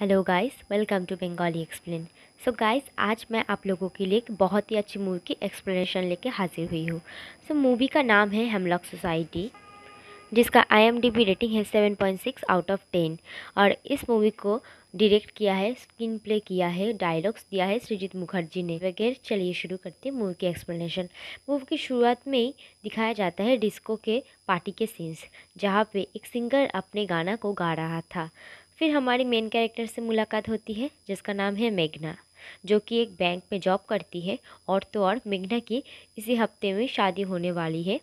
hello guys welcome to Bengali explain so guys आज मैं आप लोगों के लिए एक बहुत ही अच्छी मूवी की एक्सप्लेनेशन लेके हाजिर हुई हूँ सो मूवी का नाम है हेमलॉक सोसाइटी जिसका आईएमडीबी रेटिंग है seven point six out of ten और इस मूवी को डायरेक्ट किया है स्क्रीन प्ले किया है डायलॉग्स दिया है सृजित मुखर्जी ने वगैरह चलिए शुरू करते हैं मूवी की एक्सप्लेनेशन मूवी की शुरुआत में ही दिखाया जाता है डिस्को के पार्टी के सीन्स जहाँ पे एक सिंगर अपने गाना को गा रहा था फिर हमारी मेन कैरेक्टर से मुलाकात होती है जिसका नाम है मेघना जो कि एक बैंक में जॉब करती है और तो और मेघना की इसी हफ्ते में शादी होने वाली है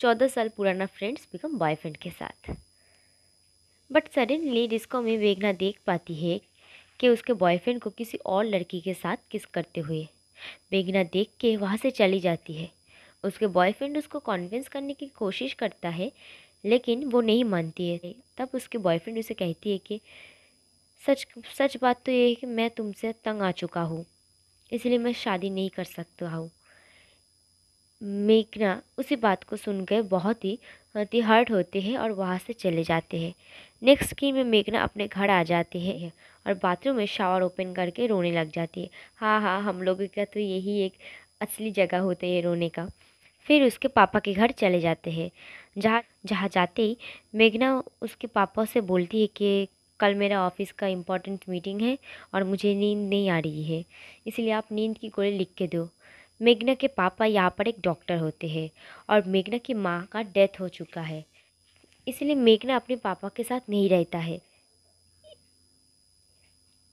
चौदह साल पुराना फ्रेंड्स बिकम बॉयफ्रेंड के साथ बट सडनली डिस्को में मेघना देख पाती है कि उसके बॉयफ्रेंड को किसी और लड़की के साथ किस करते हुए मेघना देख के वहाँ से चली जाती है उसके बॉयफ्रेंड उसको कॉन्विंस करने की कोशिश करता है लेकिन वो नहीं मानती है तब उसके बॉयफ्रेंड उसे कहती है कि सच सच बात तो ये है कि मैं तुमसे तंग आ चुका हूँ इसलिए मैं शादी नहीं कर सकता हूँ मेघना उसी बात को सुनकर बहुत ही अति हर्ट होते हैं और वहाँ से चले जाते हैं नेक्स्ट स्कीन में मेघना अपने घर आ जाते हैं और बाथरूम में शावर ओपन करके रोने लग जाती है हाँ हाँ हम लोगों का तो यही एक असली जगह होता है रोने का फिर उसके पापा के घर चले जाते हैं जहाँ जहाँ जाते ही मेघना उसके पापा से बोलती है कि कल मेरा ऑफिस का इम्पोर्टेंट मीटिंग है और मुझे नींद नहीं आ रही है इसलिए आप नींद की गोली लिख के दो मेघना के पापा यहाँ पर एक डॉक्टर होते हैं और मेघना की माँ का डेथ हो चुका है इसलिए मेघना अपने पापा के साथ नहीं रहता है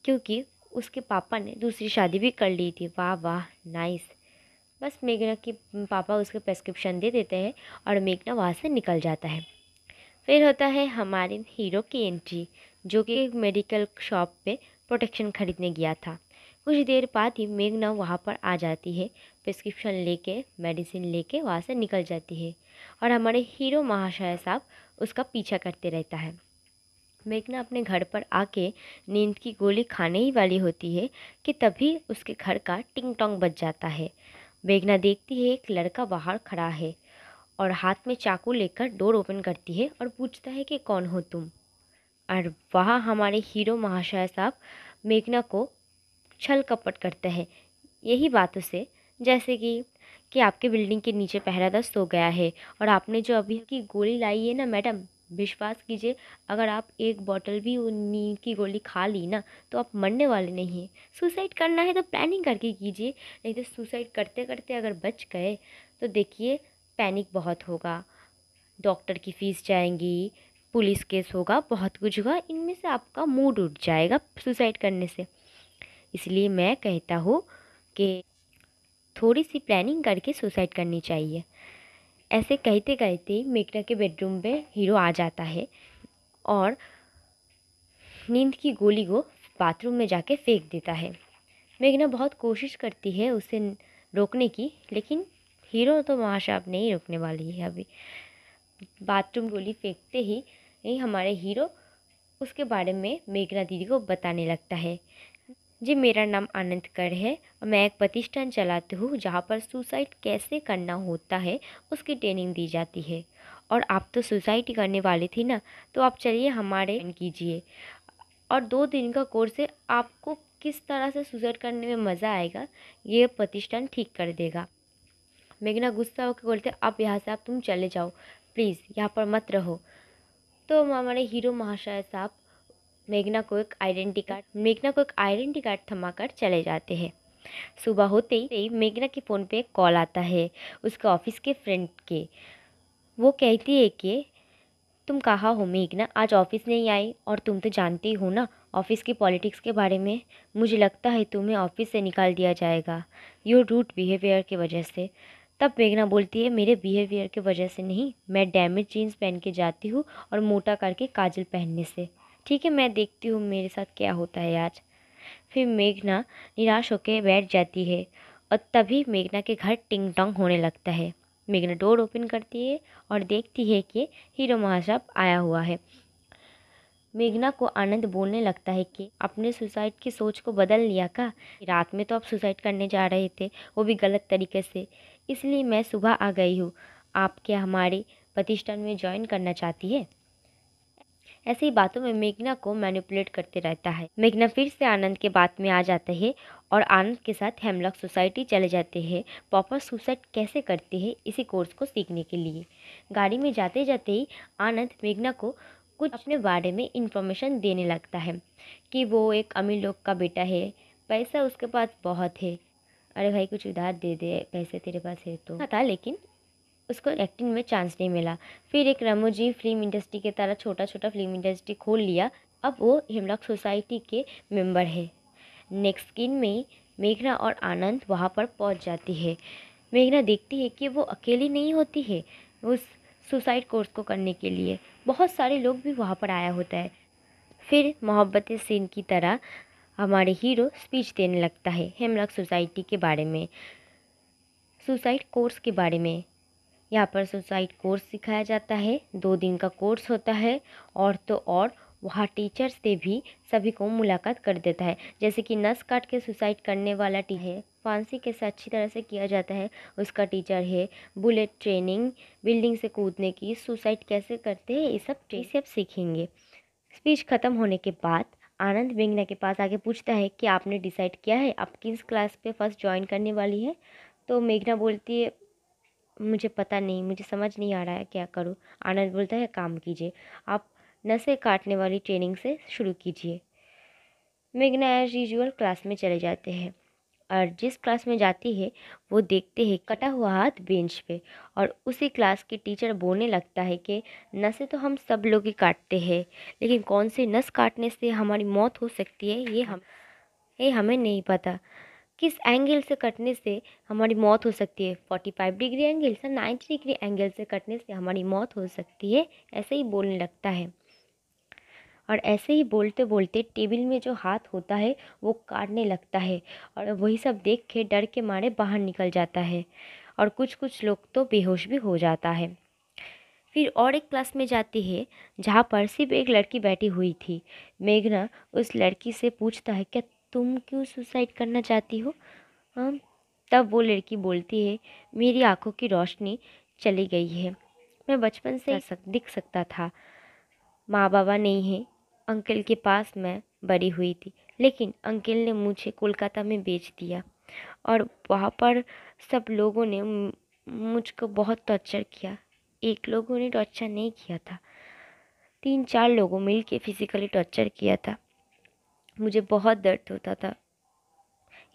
क्योंकि उसके पापा ने दूसरी शादी भी कर ली थी वाह वाह नाइस बस मेघना के पापा उसको प्रेस्क्रिप्शन दे देते हैं और मेघना वहाँ से निकल जाता है फिर होता है हमारे हीरो की एंट्री जो कि एक मेडिकल शॉप पे प्रोटेक्शन खरीदने गया था कुछ देर बाद ही मेघना वहाँ पर आ जाती है प्रिस्क्रिप्शन लेके मेडिसिन लेके वहाँ से निकल जाती है और हमारे हीरो महाशय साहब उसका पीछा करते रहता है मेघना अपने घर पर आके नींद की गोली खाने ही वाली होती है कि तभी उसके घर का टिंग टोंग बच जाता है मेघना देखती है एक लड़का बाहर खड़ा है और हाथ में चाकू लेकर डोर ओपन करती है और पूछता है कि कौन हो तुम और वहाँ हमारे हीरो महाशय साहब मेघना को छल कपट करता है यही बातों से जैसे कि कि आपके बिल्डिंग के नीचे पहरादार सो गया है और आपने जो अभी की गोली लाई है ना मैडम विश्वास कीजिए अगर आप एक बॉटल भी नींद की गोली खा ली ना तो आप मरने वाले नहीं हैं सुसाइड करना है तो प्लानिंग करके कीजिए नहीं तो सुसाइड करते करते अगर बच गए तो देखिए पैनिक बहुत होगा डॉक्टर की फ़ीस जाएंगी पुलिस केस होगा बहुत कुछ होगा इनमें से आपका मूड उठ जाएगा सुसाइड करने से इसलिए मैं कहता हूँ कि थोड़ी सी प्लानिंग करके सुसाइड करनी चाहिए ऐसे कहते कहते मेघना के बेडरूम में हीरो आ जाता है और नींद की गोली को बाथरूम में जाके फेंक देता है मेघना बहुत कोशिश करती है उसे रोकने की लेकिन हीरो तो अब नहीं रोकने वाली है अभी बाथरूम गोली फेंकते ही हमारे हीरो उसके बारे में मेघना दीदी को बताने लगता है जी मेरा नाम अनंत कर है और मैं एक प्रतिष्ठान चलाती हूँ जहाँ पर सुसाइड कैसे करना होता है उसकी ट्रेनिंग दी जाती है और आप तो सुसाइड करने वाले थी ना तो आप चलिए हमारे कीजिए और दो दिन का कोर्स है आपको किस तरह से सुसाइड करने में मज़ा आएगा ये प्रतिष्ठान ठीक कर देगा मेघना गुस्सा होकर बोलते अब यहाँ से आप तुम चले जाओ प्लीज़ यहाँ पर मत रहो तो हमारे हीरो महाशय साहब मेघना को एक आइडेंटी कार्ड मेघना को एक आइडेंटी कार्ड थमा कर चले जाते हैं सुबह होते ही मेघना के फ़ोन पे कॉल आता है उसके ऑफिस के फ्रेंड के वो कहती है कि तुम कहाँ हो मेघना आज ऑफिस नहीं आई और तुम तो जानते ही हो ना ऑफिस की पॉलिटिक्स के बारे में मुझे लगता है तुम्हें ऑफिस से निकाल दिया जाएगा योर रूट बिहेवियर की वजह से तब मेघना बोलती है मेरे बिहेवियर की वजह से नहीं मैं डैमेज जीन्स पहन के जाती हूँ और मोटा करके काजल पहनने से ठीक है मैं देखती हूँ मेरे साथ क्या होता है आज फिर मेघना निराश होकर बैठ जाती है और तभी मेघना के घर टिंग टोंग होने लगता है मेघना डोर ओपन करती है और देखती है कि हीरो महासाब आया हुआ है मेघना को आनंद बोलने लगता है कि आपने सुसाइड की सोच को बदल लिया का रात में तो आप सुसाइड करने जा रहे थे वो भी गलत तरीके से इसलिए मैं सुबह आ गई हूँ आपके हमारे प्रतिष्ठान में ज्वाइन करना चाहती है ऐसे ही बातों में मेघना को मैनिपुलेट करते रहता है मेघना फिर से आनंद के बात में आ जाते हैं और आनंद के साथ हेमलॉक सोसाइटी चले जाते हैं पॉपर सुसाइड कैसे करते हैं इसी कोर्स को सीखने के लिए गाड़ी में जाते जाते ही आनंद मेघना को कुछ अपने बारे में इंफॉर्मेशन देने लगता है कि वो एक अमीर लोग का बेटा है पैसा उसके पास बहुत है अरे भाई कुछ उधार दे दे पैसे तेरे पास है तो पता लेकिन उसको एक्टिंग में चांस नहीं मिला फिर एक रमोजी फिल्म इंडस्ट्री के तरह छोटा छोटा फिल्म इंडस्ट्री खोल लिया अब वो हेमलॉक सोसाइटी के मेंबर है नेक्स्ट स्किन में मेघना और आनंद वहाँ पर पहुँच जाती है मेघना देखती है कि वो अकेली नहीं होती है उस सुसाइड कोर्स को करने के लिए बहुत सारे लोग भी वहाँ पर आया होता है फिर मोहब्बत सीन की तरह हमारे हीरो स्पीच देने लगता है हेमलॉक सोसाइटी के बारे में सुसाइड कोर्स के बारे में यहाँ पर सुसाइड कोर्स सिखाया जाता है दो दिन का कोर्स होता है और तो और वहाँ टीचर से भी सभी को मुलाकात कर देता है जैसे कि नस काट के सुसाइड करने वाला टी है फांसी के साथ अच्छी तरह से किया जाता है उसका टीचर है बुलेट ट्रेनिंग बिल्डिंग से कूदने की सुसाइड कैसे करते हैं ये सब ये सब सीखेंगे स्पीच ख़त्म होने के बाद आनंद बेंगना के पास आगे पूछता है कि आपने डिसाइड किया है आप किस क्लास पे फर्स्ट ज्वाइन करने वाली है तो मेघना बोलती है मुझे पता नहीं मुझे समझ नहीं आ रहा है क्या करूँ आनंद बोलता है काम कीजिए आप नशे काटने वाली ट्रेनिंग से शुरू कीजिए मेघना एज यूजल क्लास में चले जाते हैं और जिस क्लास में जाती है वो देखते हैं कटा हुआ हाथ बेंच पे और उसी क्लास के टीचर बोलने लगता है कि नसें तो हम सब लोग ही काटते हैं लेकिन कौन से नस काटने से हमारी मौत हो सकती है ये हम ये हमें नहीं पता किस एंगल से कटने से हमारी मौत हो सकती है फोर्टी फाइव डिग्री एंगल से नाइन्टी डिग्री एंगल से कटने से हमारी मौत हो सकती है ऐसे ही बोलने लगता है और ऐसे ही बोलते बोलते टेबल में जो हाथ होता है वो काटने लगता है और वही सब देख के डर के मारे बाहर निकल जाता है और कुछ कुछ लोग तो बेहोश भी हो जाता है फिर और एक क्लास में जाती है जहाँ पर सिर्फ एक लड़की बैठी हुई थी मेघना उस लड़की से पूछता है क्या तुम क्यों सुसाइड करना चाहती हो हाँ तब वो लड़की बोलती है मेरी आंखों की रोशनी चली गई है मैं बचपन से सक, दिख सकता था माँ बाबा नहीं है अंकल के पास मैं बड़ी हुई थी लेकिन अंकल ने मुझे कोलकाता में बेच दिया और वहाँ पर सब लोगों ने मुझको बहुत टॉर्चर किया एक लोगों ने टॉर्चर नहीं किया था तीन चार लोगों मिल के फिज़िकली टॉर्चर किया था मुझे बहुत दर्द होता था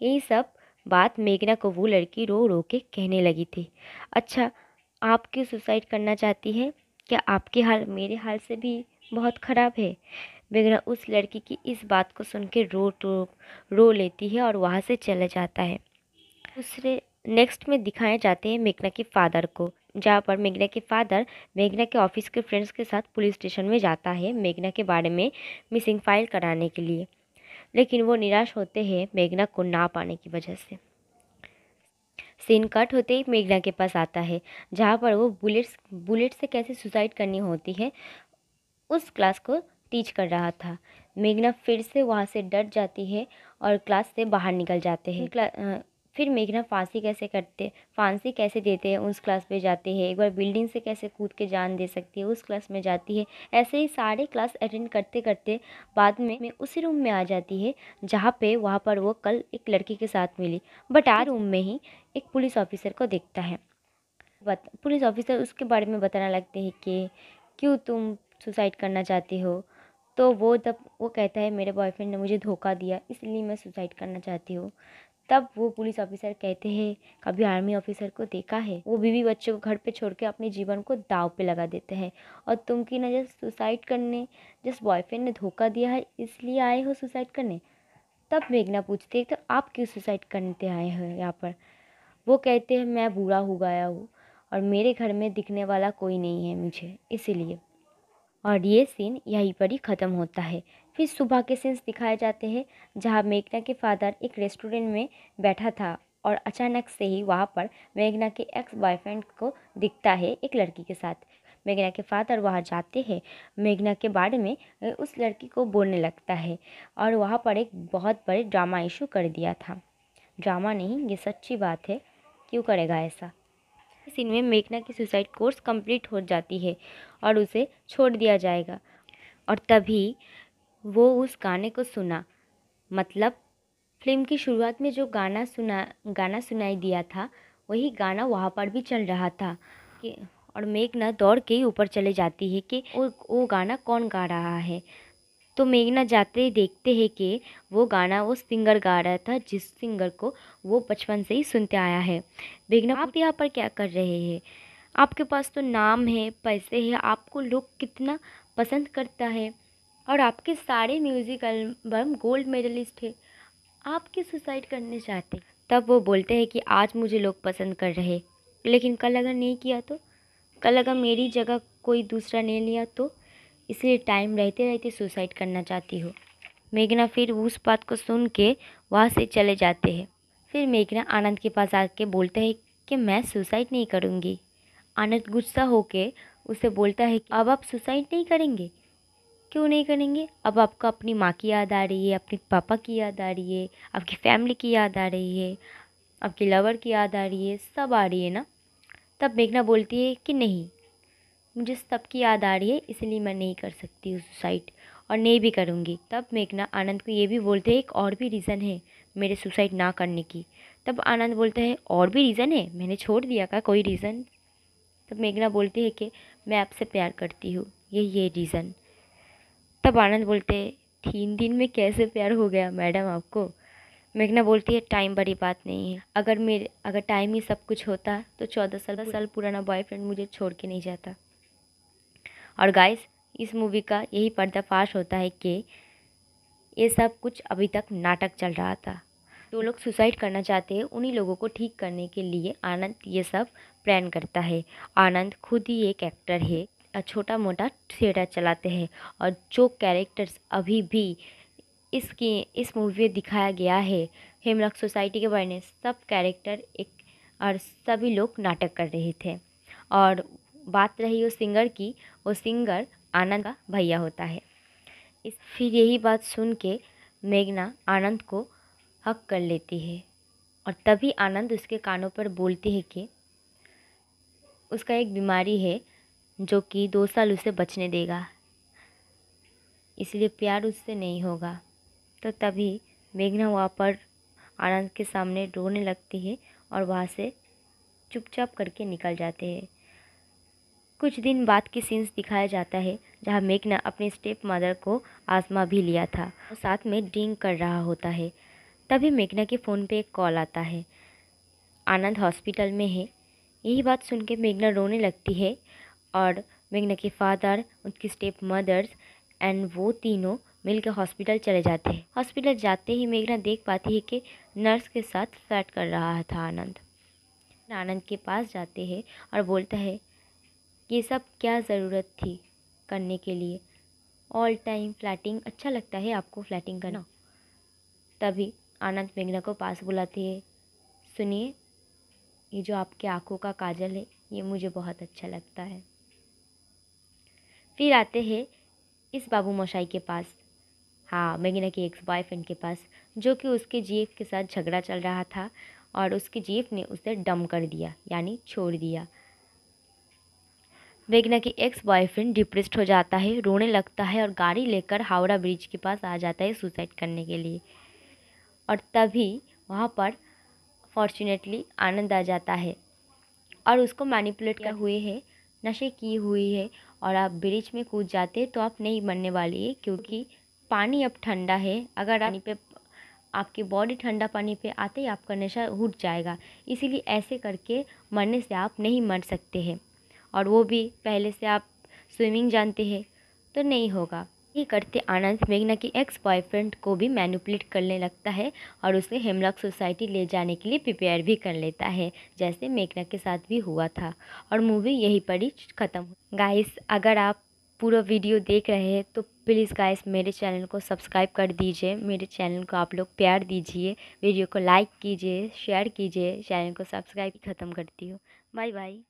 यही सब बात मेघना को वो लड़की रो रो के कहने लगी थी अच्छा आप क्यों सुसाइड करना चाहती है क्या आपके हाल मेरे हाल से भी बहुत ख़राब है मेघना उस लड़की की इस बात को सुन के रो रो रो लेती है और वहाँ से चला जाता है दूसरे नेक्स्ट में दिखाए जाते हैं मेघना के फादर को जहाँ पर मेघना के फादर मेघना के ऑफिस के फ्रेंड्स के साथ पुलिस स्टेशन में जाता है मेघना के बारे में मिसिंग फाइल कराने के लिए लेकिन वो निराश होते हैं मेघना को ना पाने की वजह से सीन कट होते ही मेघना के पास आता है जहाँ पर वो बुलेट्स बुलेट से कैसे सुसाइड करनी होती है उस क्लास को टीच कर रहा था मेघना फिर से वहाँ से डर जाती है और क्लास से बाहर निकल जाते हैं फिर मेघना फांसी कैसे करते फांसी कैसे देते हैं उस क्लास में जाते हैं एक बार बिल्डिंग से कैसे कूद के जान दे सकती है उस क्लास में जाती है ऐसे ही सारे क्लास अटेंड करते करते बाद में मैं उसी रूम में आ जाती है जहाँ पे वहाँ पर वो कल एक लड़की के साथ मिली बट आ रूम में ही एक पुलिस ऑफिसर को देखता है बत पुलिस ऑफिसर उसके बारे में बताना लगते हैं कि क्यों तुम सुसाइड करना चाहते हो तो वो तब वो कहता है मेरे बॉयफ्रेंड ने मुझे धोखा दिया इसलिए मैं सुसाइड करना चाहती हूँ तब वो पुलिस ऑफिसर कहते हैं कभी आर्मी ऑफिसर को देखा है वो बीवी बच्चों को घर पे छोड़ के अपने जीवन को दाव पे लगा देते हैं और तुम की नज़र सुसाइड करने जिस बॉयफ्रेंड ने धोखा दिया है इसलिए आए हो सुसाइड करने तब मेघना पूछती है तो आप क्यों सुसाइड करते आए हो यहाँ पर वो कहते हैं मैं बूढ़ा हो गया हूँ और मेरे घर में दिखने वाला कोई नहीं है मुझे इसीलिए और ये सीन यहीं पर ही ख़त्म होता है फिर सुबह के सीन्स दिखाए जाते हैं जहाँ मेघना के फादर एक रेस्टोरेंट में बैठा था और अचानक से ही वहाँ पर मेघना के एक्स बॉयफ्रेंड को दिखता है एक लड़की के साथ मेघना के फादर वहाँ जाते हैं मेघना के बारे में उस लड़की को बोलने लगता है और वहाँ पर एक बहुत बड़े ड्रामा इशू कर दिया था ड्रामा नहीं ये सच्ची बात है क्यों करेगा ऐसा सीन में मेघना की सुसाइड कोर्स कंप्लीट हो जाती है और उसे छोड़ दिया जाएगा और तभी वो उस गाने को सुना मतलब फिल्म की शुरुआत में जो गाना सुना गाना सुनाई दिया था वही गाना वहाँ पर भी चल रहा था कि और मेघना दौड़ के ऊपर चले जाती है कि वो वो गाना कौन गा रहा है तो मेघना जाते ही देखते हैं कि वो गाना वो सिंगर गा रहा था जिस सिंगर को वो बचपन से ही सुनते आया है मेघना आप यहाँ पर क्या कर रहे हैं आपके पास तो नाम है पैसे है आपको लोग कितना पसंद करता है और आपके सारे म्यूज़िक एल्बम गोल्ड मेडलिस्ट है आप क्यों सुसाइड करने चाहते तब वो बोलते हैं कि आज मुझे लोग पसंद कर रहे लेकिन कल अगर नहीं किया तो कल अगर मेरी जगह कोई दूसरा नहीं लिया तो इसलिए टाइम रहते रहते सुसाइड करना चाहती हो मेघना फिर उस बात को सुन के वहाँ से चले जाते हैं फिर मेघना आनंद के पास आके बोलते हैं कि मैं सुसाइड नहीं करूँगी आनंद गुस्सा होके उसे बोलता है कि अब आप सुसाइड नहीं करेंगे क्यों नहीं करेंगे अब आपको अपनी माँ की याद आ रही है अपने पापा की याद आ रही है आपकी फैमिली की याद आ रही है आपके लवर की याद आ रही है सब आ रही है ना तब मेघना बोलती है कि नहीं मुझे सब की याद आ रही है इसलिए मैं नहीं कर सकती हूँ सुसाइड और नहीं भी करूँगी तब मेघना आनंद को ये भी बोलते हैं एक और भी रीज़न है मेरे सुसाइड ना करने की तब आनंद बोलता है और भी रीज़न है मैंने छोड़ दिया का कोई रीज़न तब मेघना बोलती है कि मैं आपसे प्यार करती हूँ ये ये रीज़न तब आनंद बोलते हैं तीन दिन में कैसे प्यार हो गया मैडम आपको मेघना बोलती है टाइम बड़ी बात नहीं है अगर मेरे अगर टाइम ही सब कुछ होता तो चौदह साल साल पुराना बॉयफ्रेंड मुझे छोड़ के नहीं जाता और गाइस इस मूवी का यही पर्दाफाश होता है कि ये सब कुछ अभी तक नाटक चल रहा था जो लोग सुसाइड करना चाहते हैं उन्हीं लोगों को ठीक करने के लिए आनंद ये सब प्लान करता है आनंद खुद ही एक एक्टर है छोटा मोटा थिएटर चलाते हैं और जो कैरेक्टर्स अभी भी इसकी इस मूवी में दिखाया गया है हेमलक सोसाइटी के बारे में सब कैरेक्टर एक और सभी लोग नाटक कर रहे थे और बात रही उस सिंगर की वो सिंगर आनंद का भैया होता है इस फिर यही बात सुन के मेघना आनंद को हक कर लेती है और तभी आनंद उसके कानों पर बोलती है कि उसका एक बीमारी है जो कि दो साल उसे बचने देगा इसलिए प्यार उससे नहीं होगा तो तभी मेघना वहाँ पर आनंद के सामने रोने लगती है और वहाँ से चुपचाप करके निकल जाते हैं कुछ दिन बाद की सीन्स दिखाया जाता है जहाँ मेघना अपने स्टेप मदर को आजमा भी लिया था और साथ में ड्रिंक कर रहा होता है तभी मेघना के फ़ोन पे एक कॉल आता है आनंद हॉस्पिटल में है यही बात सुन के मेघना रोने लगती है और मेघना के फादर उनकी स्टेप मदर्स एंड वो तीनों मिलकर हॉस्पिटल चले जाते हैं हॉस्पिटल जाते ही मेघना देख पाती है कि नर्स के साथ फ्लैट कर रहा था आनंद आनंद के पास जाते हैं और बोलता है ये सब क्या ज़रूरत थी करने के लिए ऑल टाइम फ्लैटिंग अच्छा लगता है आपको फ्लैटिंग करना तभी आनंद मेघना को पास बुलाती है सुनिए ये जो आपके आँखों का काजल है ये मुझे बहुत अच्छा लगता है फिर आते हैं इस बाबू मशाई के पास हाँ मेगिना की एक्स बॉयफ्रेंड के पास जो कि उसके जीएफ के साथ झगड़ा चल रहा था और उसके जीएफ ने उसे डम कर दिया यानी छोड़ दिया मेघना की एक्स बॉयफ्रेंड डिप्रेस्ड हो जाता है रोने लगता है और गाड़ी लेकर हावड़ा ब्रिज के पास आ जाता है सुसाइड करने के लिए और तभी वहाँ पर फॉर्चुनेटली आनंद आ जाता है और उसको मैनिपुलेट कर हुए है नशे की हुई है और आप ब्रिज में कूद जाते तो आप नहीं मरने वाली है क्योंकि पानी अब ठंडा है अगर पानी पे आपकी बॉडी ठंडा पानी पे आते ही आपका नशा उठ जाएगा इसीलिए ऐसे करके मरने से आप नहीं मर सकते हैं और वो भी पहले से आप स्विमिंग जानते हैं तो नहीं होगा ही करते आनंद मेघना के एक्स बॉयफ्रेंड को भी मैनुपलेट करने लगता है और उसे हेमलॉक सोसाइटी ले जाने के लिए प्रिपेयर भी कर लेता है जैसे मेघना के साथ भी हुआ था और मूवी यहीं पर ही ख़त्म गाइस अगर आप पूरा वीडियो देख रहे हैं तो प्लीज़ गाइस मेरे चैनल को सब्सक्राइब कर दीजिए मेरे चैनल को आप लोग प्यार दीजिए वीडियो को लाइक कीजिए शेयर कीजिए चैनल को सब्सक्राइब ख़त्म करती हूँ बाय बाय